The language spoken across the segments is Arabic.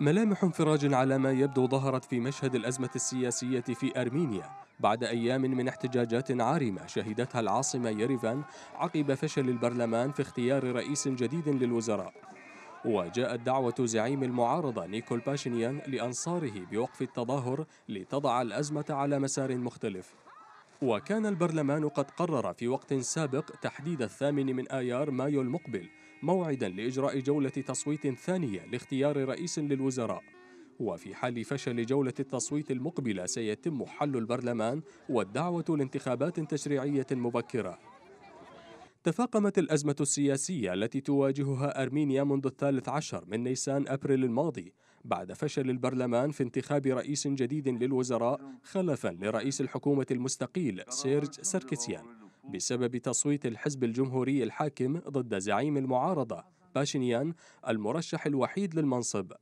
ملامح انفراج على ما يبدو ظهرت في مشهد الأزمة السياسية في أرمينيا بعد أيام من احتجاجات عارمة شهدتها العاصمة يريفان عقب فشل البرلمان في اختيار رئيس جديد للوزراء وجاءت دعوة زعيم المعارضة نيكول باشنيان لأنصاره بوقف التظاهر لتضع الأزمة على مسار مختلف وكان البرلمان قد قرر في وقت سابق تحديد الثامن من آيار مايو المقبل موعدا لإجراء جولة تصويت ثانية لاختيار رئيس للوزراء وفي حال فشل جولة التصويت المقبلة سيتم حل البرلمان والدعوة لانتخابات تشريعية مبكرة تفاقمت الأزمة السياسية التي تواجهها أرمينيا منذ الثالث عشر من نيسان أبريل الماضي بعد فشل البرلمان في انتخاب رئيس جديد للوزراء خلفا لرئيس الحكومة المستقيل سيرج سركسيان بسبب تصويت الحزب الجمهوري الحاكم ضد زعيم المعارضة باشنيان المرشح الوحيد للمنصب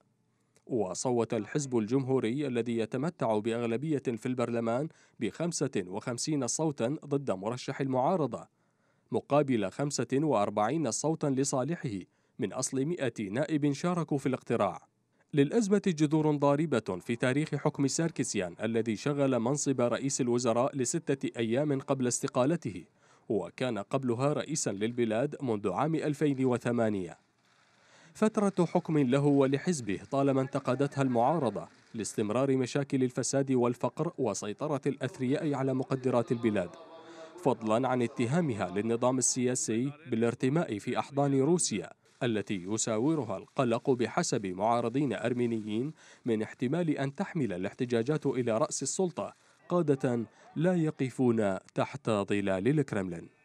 وصوت الحزب الجمهوري الذي يتمتع بأغلبية في البرلمان ب 55 صوتا ضد مرشح المعارضة مقابل 45 صوتا لصالحه من أصل 100 نائب شاركوا في الاقتراع للأزمة جذور ضاربة في تاريخ حكم ساركسيان الذي شغل منصب رئيس الوزراء لستة أيام قبل استقالته وكان قبلها رئيسا للبلاد منذ عام 2008 فترة حكم له ولحزبه طالما انتقدتها المعارضة لاستمرار مشاكل الفساد والفقر وسيطرة الأثرياء على مقدرات البلاد فضلا عن اتهامها للنظام السياسي بالارتماء في أحضان روسيا التي يساورها القلق بحسب معارضين أرمينيين من احتمال أن تحمل الاحتجاجات إلى رأس السلطة قادة لا يقفون تحت ظلال الكرملين